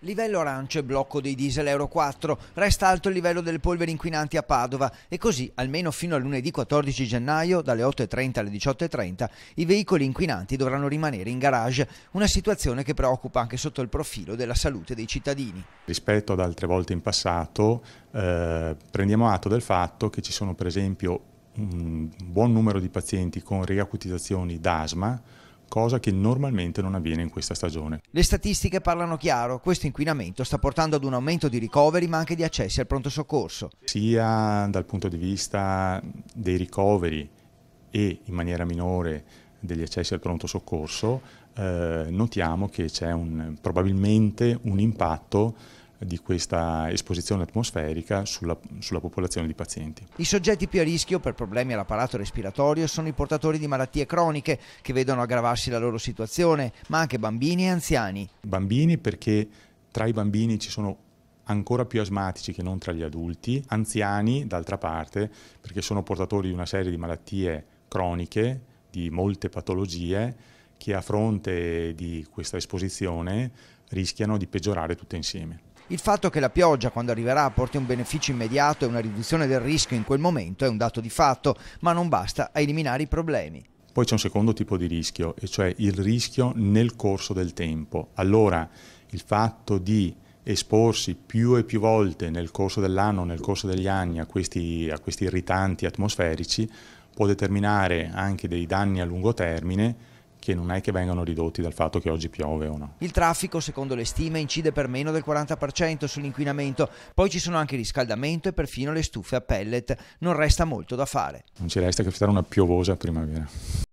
Livello arancio e blocco dei diesel Euro 4, resta alto il livello delle polveri inquinanti a Padova e così, almeno fino a lunedì 14 gennaio, dalle 8.30 alle 18.30, i veicoli inquinanti dovranno rimanere in garage, una situazione che preoccupa anche sotto il profilo della salute dei cittadini. Rispetto ad altre volte in passato, eh, prendiamo atto del fatto che ci sono per esempio un buon numero di pazienti con riacutizzazioni d'asma, cosa che normalmente non avviene in questa stagione. Le statistiche parlano chiaro, questo inquinamento sta portando ad un aumento di ricoveri ma anche di accessi al pronto soccorso. Sia dal punto di vista dei ricoveri e in maniera minore degli accessi al pronto soccorso, eh, notiamo che c'è probabilmente un impatto di questa esposizione atmosferica sulla, sulla, popolazione di pazienti. I soggetti più a rischio per problemi all'apparato respiratorio sono i portatori di malattie croniche che vedono aggravarsi la loro situazione, ma anche bambini e anziani. Bambini perché tra i bambini ci sono ancora più asmatici che non tra gli adulti, anziani d'altra parte perché sono portatori di una serie di malattie croniche, di molte patologie che a fronte di questa esposizione rischiano di peggiorare tutte insieme. Il fatto che la pioggia quando arriverà porti un beneficio immediato e una riduzione del rischio in quel momento è un dato di fatto, ma non basta a eliminare i problemi. Poi c'è un secondo tipo di rischio, e cioè il rischio nel corso del tempo. Allora, il fatto di esporsi più e più volte nel corso dell'anno, nel corso degli anni a questi, a questi irritanti atmosferici può determinare anche dei danni a lungo termine che non è che vengano ridotti dal fatto che oggi piove o no. Il traffico, secondo le stime, incide per meno del 40% sull'inquinamento, poi ci sono anche il riscaldamento e perfino le stufe a pellet. Non resta molto da fare. Non ci resta che aspettare una piovosa primavera.